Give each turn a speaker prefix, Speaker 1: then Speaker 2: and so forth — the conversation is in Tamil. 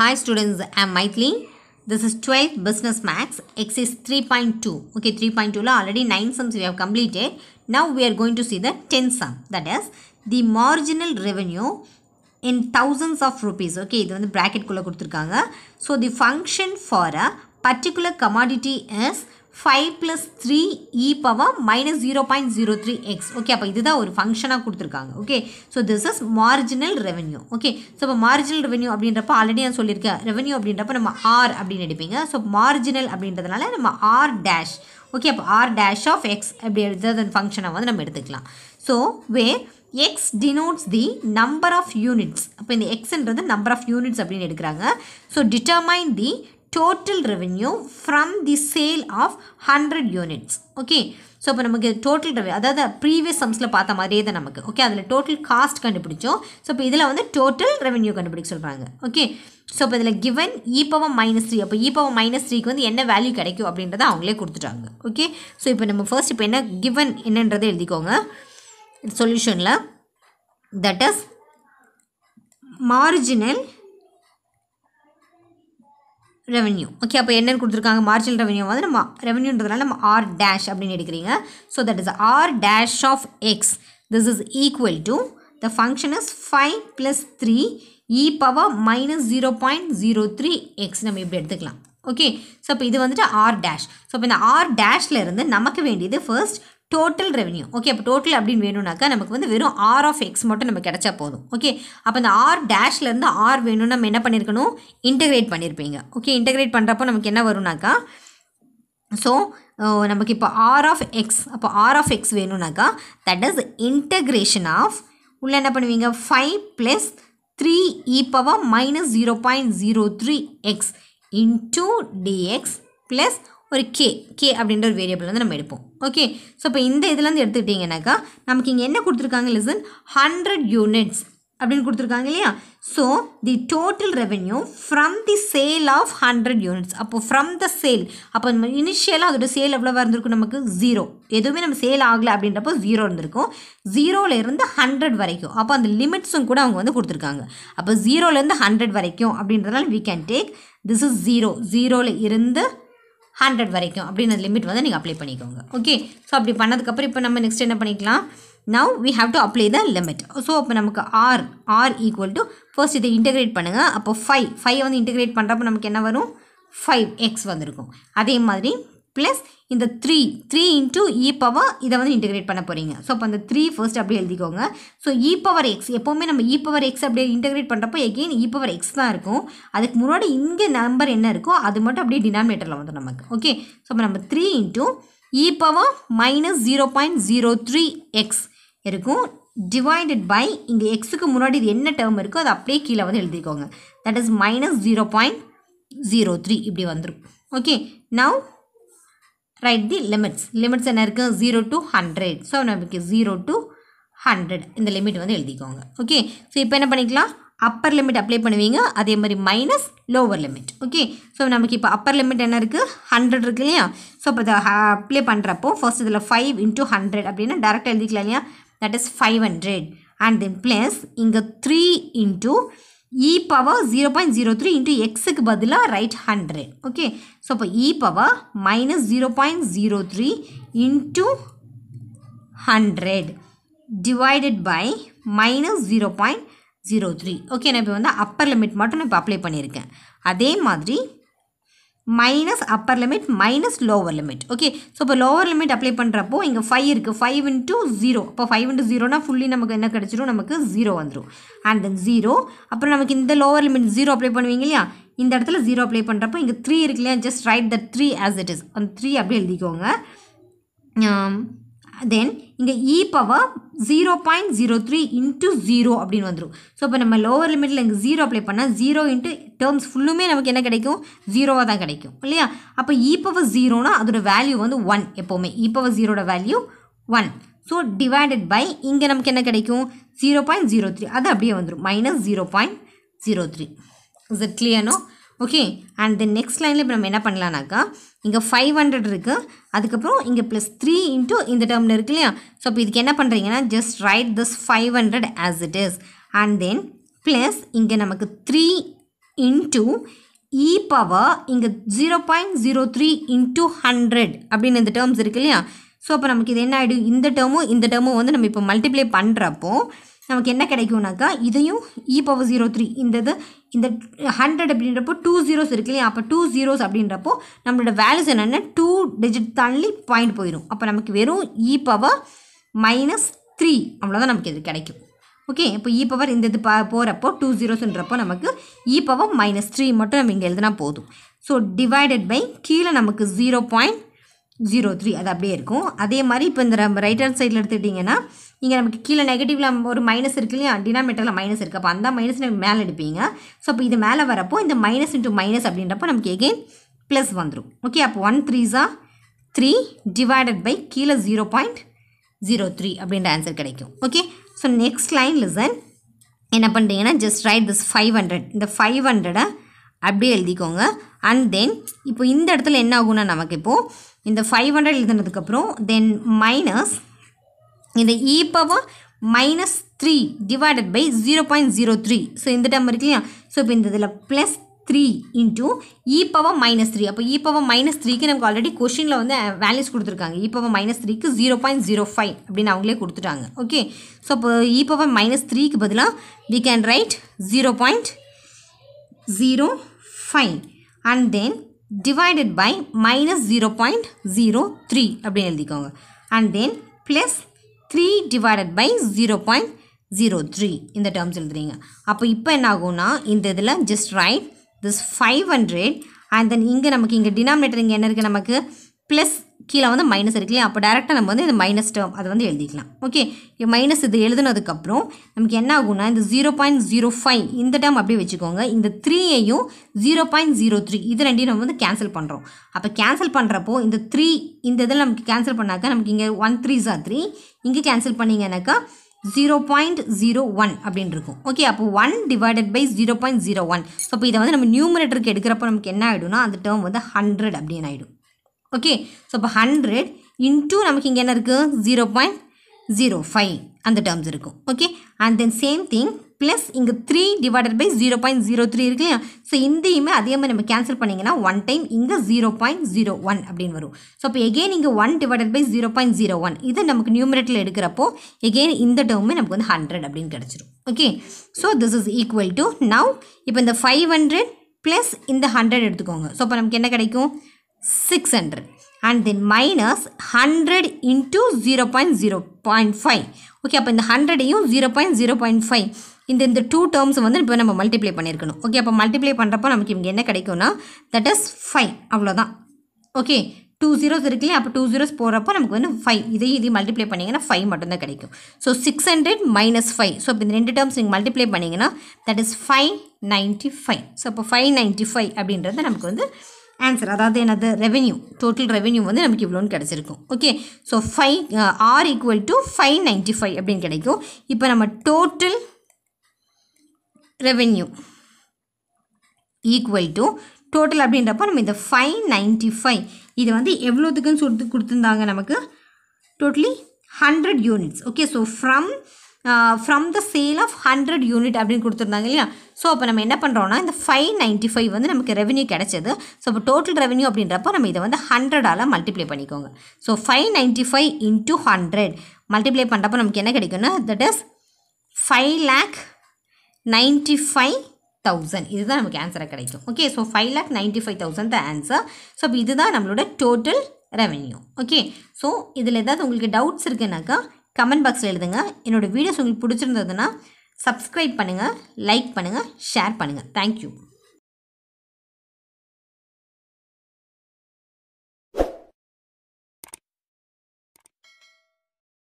Speaker 1: Hi students, I am Maithili. This is 12th Business Max, exercise 3.2. Okay, 3.2 la already 9 sums we have completed. Now we are going to see the 10 sum. That is, the marginal revenue in thousands of rupees. Okay, இது வந்து bracket குள்ள குடுத்திருக்காங்க. So, the function for a particular commodity is 1000. Five plus three e power minus zero Okay, zero three x okay அப்போ இதுதான் ஒரு ஃபங்க்ஷனாக கொடுத்துருக்காங்க okay so this is marginal revenue okay so இப்போ revenue ரெவன்யூ அப்படின்றப்ப ஆல்ரெடி நான் சொல்லியிருக்கேன் ரெவன்யூ அப்படின்றப்ப நம்ம ஆர் அப்படின்னு எடுப்பீங்க ஸோ மார்ஜினல் அப்படின்றதுனால நம்ம ஆர் டேஷ் ஓகே அப்போ ஆர் டேஷ் ஆஃப் எக்ஸ் அப்படி function ஃபங்க்ஷனை வந்து நம்ம எடுத்துக்கலாம் so where x denotes the number of units அப்போ இந்த எக்ஸ்ன்றது நம்பர் ஆஃப் யூனிட்ஸ் அப்படின்னு எடுக்கிறாங்க so determine the total revenue from the sale of hundred units okay so இப்போ நமக்கு டோட்டல் ரெவென்யூ அதாவது ப்ரீவியஸ் சம்ஸில் பார்த்த மாதிரியே தான் நமக்கு ஓகே அதில் டோட்டல் காஸ்ட் கண்டுபிடிச்சோம் ஸோ இப்போ இதில் வந்து டோட்டல் ரெவென்யூ கண்டுபிடிக்க சொல்கிறாங்க ஓகே ஸோ இப்போ இதில் given e power minus three அப்போ இ பவர் மைனஸ் த்ரீக்கு வந்து என்ன வேல்யூ கிடைக்கும் அப்படின்றத அவங்களே கொடுத்துட்டாங்க ஓகே ஸோ இப்போ நம்ம ஃபர்ஸ்ட் இப்போ என்ன கிவன் என்னன்றதை எழுதிக்கோங்க சொல்யூஷனில் that is marginal revenue okay அப்போ என்னென்னு கொடுத்துருக்காங்க மார்ஜினல் ரெவென்யூ வந்து நம்ம ரெவென்யூன்றதுனால நம்ம ஆர் டேஷ் அப்படின்னு எடுக்கிறீங்க so that is R dash of x this is equal to the function is five plus three e power minus zero point zero three x நம்ம இப்படி எடுத்துக்கலாம் ஓகே ஸோ இப்போ இது வந்துட்டு ஆர் டேஷ் ஸோ அப்போ இந்த ஆர் டேஷில் இருந்து நமக்கு வேண்டியது ஃபர்ஸ்ட் டோட்டல் ரெவன்யூ ஓகே அப்போ டோட்டல் அப்படின்னு வேணும்னாக்கா நமக்கு வந்து வெறும் ஆர் ஆஃப் எக்ஸ் மட்டும் நம்ம கிடச்சா போதும் ஓகே அப்போ அந்த ஆர் டேஷ்லேருந்து ஆர் வேணும்னு நம்ம என்ன பண்ணியிருக்கணும் இன்டகிரேட் பண்ணியிருப்பீங்க ஓகே இன்டகிரேட் பண்ணுறப்போ நமக்கு என்ன வரும்னாக்கா ஸோ நமக்கு இப்போ ஆர் ஆஃப் எக்ஸ் அப்போ ஆர் ஆஃப் எக்ஸ் வேணும்னாக்கா தட் இஸ் இன்டகிரேஷன் ஆஃப் உள்ளே என்ன பண்ணுவீங்க five plus three e power minus zero point zero three x into dx plus ஒரு கே கே அப்படின்ற ஒரு வேரியபிள் வந்து நம்ம எடுப்போம் ஓகே ஸோ இப்போ இந்த இதுலேருந்து எடுத்துக்கிட்டிங்கனாக்கா நமக்கு இங்கே என்ன கொடுத்துருக்காங்க லிசன் ஹண்ட்ரட் யூனிட்ஸ் அப்படின்னு கொடுத்துருக்காங்க இல்லையா so the total revenue from the sale of hundred units அப்போது ஃப்ரம் த சேல் அப்போ நம்ம இனிஷியலாக அதோட சேல் எவ்வளோவா இருந்திருக்கும் நமக்கு ஜீரோ எதுவுமே நம்ம சேல் ஆகலை அப்படின்றப்போ ஜீரோ இருந்திருக்கும் ஜீரோலேருந்து ஹண்ட்ரட் வரைக்கும் அப்போ அந்த லிமிட்ஸும் கூட அவங்க வந்து கொடுத்துருக்காங்க அப்போ ஜீரோலேருந்து ஹண்ட்ரட் வரைக்கும் அப்படின்றதுனால we can take this is zero ஜீரோவில் இருந்து ஹண்ட்ரட் வரைக்கும் அப்படின்னு லிமிட் வந்து நீங்கள் அப்ளை பண்ணிக்கோங்க ஓகே ஸோ அப்படி பண்ணதுக்கப்புறம் இப்போ நம்ம நெக்ஸ்ட் என்ன பண்ணிக்கலாம் now we have to apply the limit so அப்போ நமக்கு R R equal to first இதை இன்டெகிரேட் பண்ணுங்கள் அப்போ ஃபைவ் ஃபைவ் வந்து இன்டெகிரேட் பண்ணுறப்போ நமக்கு என்ன வரும் ஃபைவ் எக்ஸ் வந்திருக்கும் அதே மாதிரி ப்ளஸ் இந்த three three into e power இதை வந்து இன்டிகிரேட் பண்ண போகிறீங்க ஸோ அப்போ அந்த த்ரீ ஃபர்ஸ்ட் அப்படியே எழுதிக்கோங்க so e e power x எப்போவுமே நம்ம இ பவர் எக்ஸ் அப்படியே இன்டெகிரேட் பண்ணுறப்போ எகெயின் இ பவர் எக்ஸ் தான் இருக்கும் அதுக்கு முன்னாடி இங்கே நம்பர் என்ன இருக்கோ அது மட்டும் அப்படியே டினாமினேட்டரில் வந்து நமக்கு ஓகே ஸோ அப்போ நம்ம three into e power minus zero point zero three x இருக்கும் டிவைடட் பை இந்த எக்ஸுக்கு முன்னாடி இது என்ன டேர்ம் இருக்கோ அதை அப்படியே கீழே வந்து எழுதிக்கோங்க that is minus zero point zero three இப்படி வந்துடும் okay now write the limits limits என்ன இருக்குது ஜீரோ டு ஹண்ட்ரட் ஸோ நமக்கு ஜீரோ டு ஹண்ட்ரட் இந்த லிமிட் வந்து எழுதிக்கோங்க ஓகே ஸோ இப்போ என்ன பண்ணிக்கலாம் அப்பர் லிமிட் அப்ளை பண்ணுவீங்க அதே மாதிரி minus lower limit okay so நமக்கு இப்போ அப்பர் லிமிட் என்ன இருக்குது ஹண்ட்ரட் இருக்கு இல்லையா ஸோ இப்போ இதை அப்ளை பண்ணுறப்போ ஃபர்ஸ்ட் இதில் ஃபைவ் இன்ட்டு ஹண்ட்ரட் அப்படின்னா டேரெக்டாக எழுதிக்கலாம் இல்லையா that is five hundred and then plus இங்கே three into e power zero point zero three பதிலா write பதிலாக write hundred okay so minus e power minus zero by zero three okay divided by minus zero point zero three okay நான் இப்போ வந்து அப்பர் லிமிட் மட்டும் நான் இப்போ அப்ளை பண்ணியிருக்கேன் அதே மாதிரி minus upper limit minus lower limit okay so இப்போ லோவர் லிமிட் அப்ளை பண்ணுறப்போ இங்கே ஃபைவ் இருக்குது ஃபைவ் இன்ட்டு ஜீரோ இப்போ ஃபைவ் இன்ட்டு ஜீரோனா ஃபுல்லி நமக்கு என்ன கிடச்சிரும் நமக்கு ஜீரோ வந்துடும் அண்ட் தென் ஜீரோ அப்புறம் நமக்கு இந்த லோவர் லிமிட் ஜீரோ அப்ளை பண்ணுவீங்க இல்லையா இந்த இடத்துல ஜீரோ அப்ளை பண்ணுறப்போ இங்கே த்ரீ இருக்கு இல்லையா just write the three as it is அந்த த்ரீ அப்படியே எழுதிக்கோங்க um, தென் இங்கே e power zero point zero three into zero அப்படின்னு வந்துடும் ஸோ இப்போ நம்ம லோவர் லிமிட்டில் இங்கே ஜீரோ அப்ளை பண்ணால் ஜீரோ இன்ட்டு டேர்ம்ஸ் ஃபுல்லுமே நமக்கு என்ன கிடைக்கும் ஜீரோவாக தான் கிடைக்கும் இல்லையா அப்போ இ பவர் ஜீரோனா அதோட வேல்யூ வந்து ஒன் எப்போவுமே இ பவர் ஜீரோட value one so divided by இங்கே நமக்கு என்ன கிடைக்கும் ஜீரோ பாயிண்ட் ஜீரோ த்ரீ அது அப்படியே வந்துடும் minus zero point zero three is it கிளியர்னோ ஓகே அண்ட் தென் நெக்ஸ்ட் லைனில் இப்போ நம்ம என்ன பண்ணலான்னாக்கா இங்கே ஃபைவ் ஹண்ட்ரட் இருக்குது அதுக்கப்புறம் இங்கே ப்ளஸ் த்ரீ இன்ட்டு இந்த டேர்மில் இருக்கு இல்லையா ஸோ இப்போ இதுக்கு என்ன பண்ணுறீங்கன்னா just write this five hundred as it is and then plus இங்கே நமக்கு த்ரீ இன்ட்டு இ பவர் இங்கே zero point zero three into hundred அப்படின்னு இந்த டேர்ம்ஸ் இருக்கு இல்லையா ஸோ அப்போ நமக்கு இது என்ன ஆகிடும் இந்த டேர்மும் இந்த டேர்மும் வந்து நம்ம இப்போ மல்டிப்ளை பண்ணுறப்போ நமக்கு என்ன கிடைக்கும்னாக்கா இதையும் இ பவர் ஜீரோ த்ரீ இந்த இது இந்த ஹண்ட்ரட் அப்படின்றப்போ டூ ஜீரோஸ் இருக்கு இல்லையா அப்போ டூ ஜீரோஸ் அப்படின்றப்போ நம்மளோட வேல்யூஸ் என்னென்ன டூ டிஜிட் தாண்டி பாயிண்ட் போயிடும் அப்போ நமக்கு வெறும் இ பவர் மைனஸ் த்ரீ அவ்வளோதான் நமக்கு இது கிடைக்கும் ஓகே இப்போ இ பவர் இந்த இது ப போகிறப்போ டூ ஜீரோஸ்ன்றப்போ நமக்கு இ பவர் மைனஸ் த்ரீ மட்டும் நம்ம இங்கே எழுதினா போதும் ஸோ டிவைடட் பை கீழே நமக்கு ஜீரோ பாயிண்ட் ஜீரோ த்ரீ அது அப்படியே இருக்கும் அதே மாதிரி இப்போ இந்த ரைட் ஹேண்ட் சைடில் எடுத்துக்கிட்டிங்கன்னா இங்கே நமக்கு கீழே நெகட்டிவில் ஒரு மைனஸ் இருக்கு இல்லையா டினாமேட்டரில் மைனஸ் இருக்குது அப்போ அந்த மைனஸ் நம்ம மேலே எடுப்பீங்க ஸோ அப்போ இது மேலே வரப்போ இந்த மைனஸ் இன்ட்டு மைனஸ் அப்படின்றப்போ நமக்கு எகெயின் ப்ளஸ் வந்துடும் ஓகே அப்போ ஒன் த்ரீஸா த்ரீ டிவைடட் பை கீழே ஜீரோ பாயிண்ட் ஜீரோ த்ரீ அப்படின்ற ஆன்சர் கிடைக்கும் okay so next line listen என்ன பண்ணுறீங்கன்னா just write this five hundred இந்த ஃபைவ் ஹண்ட்ரடை அப்படியே எழுதிக்கோங்க அண்ட் தென் இப்போ இந்த இடத்துல என்ன ஆகும்னா நமக்கு இப்போது இந்த ஃபைவ் ஹண்ட்ரட் எழுதுனதுக்கப்புறம் தென் மைனஸ் இந்த e power minus three divided by zero point zero three so இந்த டேம் இருக்கு இல்லையா ஸோ இப்போ இந்த இதில் plus three into e power minus three அப்போ இ பவர் மைனஸ் த்ரீக்கு நமக்கு ஆல்ரெடி கொஷினில் வந்து வேல்யூஸ் கொடுத்துருக்காங்க இ பவர் மைனஸ் த்ரீக்கு ஜீரோ பாயிண்ட் ஜீரோ ஃபைவ் அப்படின்னு அவங்களே கொடுத்துட்டாங்க ஓகே ஸோ அப்போ இ பவர் மைனஸ் த்ரீக்கு பதிலாக we can write zero point zero five and then divided by minus zero அப்படின் ஜீரோ த்ரீ அப்படின்னு எழுதிக்கோங்க and then plus three divided by zero zero three இந்த டேர்ம்ஸ் எல்திரீங்க அப்போ இப்போ என்னாகும்னா இந்த இதில் just write this five and and then இங்கே நமக்கு இங்கே denominator இங்கே என்ன நமக்கு ப்ளஸ் கீழே வந்து மைனஸ் இருக்கு இல்லையா அப்போ டேரெக்டாக நம்ம வந்து இந்த மைனஸ் டேம் அதை வந்து எழுதிக்கலாம் ஓகே மைனஸ் இது எழுதுனதுக்கப்புறம் நமக்கு என்ன ஆகும்னா இந்த ஜீரோ பாயிண்ட் ஜீரோ ஃபைவ் இந்த டேர்ம் அப்படியே வச்சுக்கோங்க இந்த த்ரீயையும் ஜீரோ பாயிண்ட் ஜீரோ த்ரீ இது ரெண்டையும் நம்ம வந்து கேன்சல் பண்ணுறோம் அப்போ கேன்சல் பண்ணுறப்போ இந்த த்ரீ இந்த இதில் நமக்கு கேன்சல் பண்ணாக்கா நமக்கு இங்கே ஒன் த்ரீ ஜா த்ரீ இங்கே கேன்சல் பண்ணிங்கனாக்கா ஜீரோ பாயிண்ட் ஜீரோ ஒன் அப்படின்னு இருக்கும் ஓகே அப்போ one divided by zero point zero one so அப்போ இதை வந்து நம்ம நியூமரேட்டருக்கு எடுக்கிறப்போ நமக்கு என்ன ஆகிடும்னா அந்த டேர்ம் வந்து ஹண்ட்ரட் அப்படின்னு ஆகிடும் ஓகே ஸோ இப்போ ஹண்ட்ரட் இன்டூ நமக்கு இங்கே என்ன இருக்குது ஜீரோ பாயிண்ட் ஜீரோ ஃபைவ் அந்த டேர்ம்ஸ் இருக்கும் okay and then same thing plus இங்கே three divided by zero point zero three இருக்கு இல்லையா ஸோ இந்தியுமே அதே மாதிரி நம்ம கேன்சல் பண்ணிங்கன்னா ஒன் டைம் இங்கே ஜீரோ பாயிண்ட் ஜீரோ ஒன் அப்படின்னு வரும் ஸோ இப்போ எகெயின் இங்கே one divided by zero point zero one இது நமக்கு நியூமரேட்டில் எடுக்கிறப்போ எகெயின் இந்த டேர்மே நமக்கு வந்து ஹண்ட்ரட் அப்படின்னு கிடச்சிரும் okay so this is equal to now இப்போ இந்த ஃபைவ் ஹண்ட்ரட் ப்ளஸ் இந்த ஹண்ட்ரட் எடுத்துக்கோங்க ஸோ இப்போ நமக்கு என்ன கிடைக்கும் six hundred and then minus hundred into zero 100 into 0 five okay அப்போ இந்த ஹண்ட்ரடையும் zero point zero point five இந்த இந்த டூ டேர்ம்ஸ் வந்து இப்போ நம்ம மல்டிப்ளை பண்ணியிருக்கணும் ஓகே அப்போ மல்டிப்ளை பண்ணுறப்போ நமக்கு இங்கே என்ன கிடைக்கும்னா தட் இஸ் ஃபைவ் அவ்வளோதான் ஓகே டூ ஜீரோஸ் இருக்குல்லையே அப்போ டூ ஜீரோஸ் போகிறப்போ நமக்கு வந்து ஃபைவ் இதையும் இதையும் மல்டிப்ளை பண்ணிங்கன்னா ஃபைவ் மட்டும்தான் கிடைக்கும் so six hundred minus five so இப்போ இந்த ரெண்டு டேர்ம்ஸ் நீங்கள் மல்டிப்ளை பண்ணிங்கன்னா that is five ninety five so அப்போ ஃபைவ் நைன்ட்டி ஃபைவ் அப்படின்றத நமக்கு வந்து ஆன்சர் அதாவது என்னது ரெவென்யூ டோட்டல் ரெவென்யூ வந்து நமக்கு இவ்வளோன்னு கிடச்சிருக்கும் okay so five are equal to five ninety five அப்படின்னு கிடைக்கும் இப்போ நம்ம total revenue equal to total அப்படின்றப்போ நம்ம இந்த ஃபைவ் நைன்ட்டி ஃபைவ் இது வந்து எவ்வளோத்துக்குன்னு சொல்லிட்டு கொடுத்துருந்தாங்க நமக்கு totally hundred units okay so from from the sale of hundred unit அப்படின்னு கொடுத்துருந்தாங்க இல்லையா ஸோ அப்போ நம்ம என்ன பண்ணுறோம்னா இந்த ஃபைவ் நைன்ட்டி ஃபைவ் வந்து நமக்கு ரெவன்யூ கிடச்சது ஸோ இப்போ டோட்டல் ரெவன்யூ அப்படின்றப்போ நம்ம இதை வந்து ஹண்ட்ரடால் மல்டிப்ளை பண்ணிக்கோங்க so five ninety five into hundred multiply பண்ணுறப்ப நமக்கு என்ன கிடைக்கும்னா that is five lakh ninety five thousand இதுதான் நமக்கு ஆன்சராக கிடைக்கும் okay so five lakh ninety five thousand the answer so அப்போ இதுதான் நம்மளோட டோட்டல் ரெவென்யூ ஓகே ஸோ இதில் ஏதாவது உங்களுக்கு டவுட்ஸ் இருக்குன்னாக்கா கமெண்ட் பாக்ஸில் எழுதுங்க என்னோடய வீடியோஸ் உங்களுக்கு பிடிச்சிருந்ததுன்னா சப்ஸ்கிரைப் பண்ணுங்கள் லைக் பண்ணுங்கள் ஷேர் பண்ணுங்கள் தேங்க்யூ